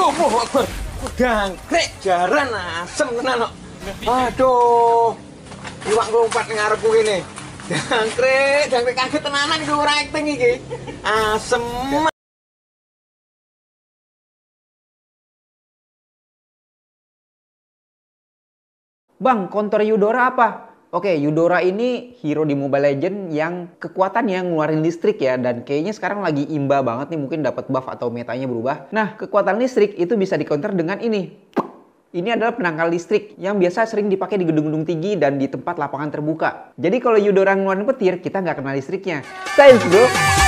Aduh, mohon akbar. Gangkrek jaran asem tenan kok. Aduh. Iwak ngarep ngarepku kene. Jangkrik, jangkrik kaget tenanan iki ora acting iki. Asem. Bang, kontor Yudora apa? Oke, okay, Yudora ini hero di Mobile Legend yang kekuatannya ngeluarin listrik ya dan kayaknya sekarang lagi imba banget nih mungkin dapat buff atau metanya berubah. Nah, kekuatan listrik itu bisa dikonter dengan ini. Ini adalah penangkal listrik yang biasa sering dipakai di gedung-gedung tinggi dan di tempat lapangan terbuka. Jadi kalau Yudora ngeluarin petir, kita nggak kena listriknya. Science bro!